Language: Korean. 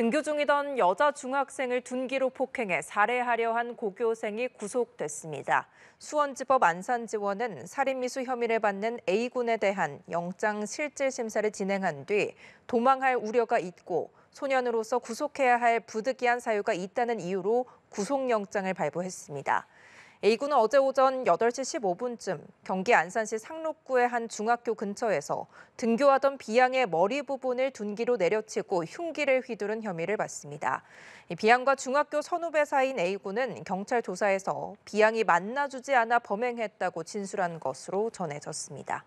등교 중이던 여자 중학생을 둔기로 폭행해 살해하려 한 고교생이 구속됐습니다. 수원지법 안산지원은 살인미수 혐의를 받는 A군에 대한 영장 실질심사를 진행한 뒤 도망할 우려가 있고 소년으로서 구속해야 할 부득이한 사유가 있다는 이유로 구속영장을 발부했습니다. A군은 어제 오전 8시 15분쯤 경기 안산시 상록구의 한 중학교 근처에서 등교하던 비양의 머리 부분을 둔기로 내려치고 흉기를 휘두른 혐의를 받습니다. 비양과 중학교 선후배 사인 A군은 경찰 조사에서 비양이 만나주지 않아 범행했다고 진술한 것으로 전해졌습니다.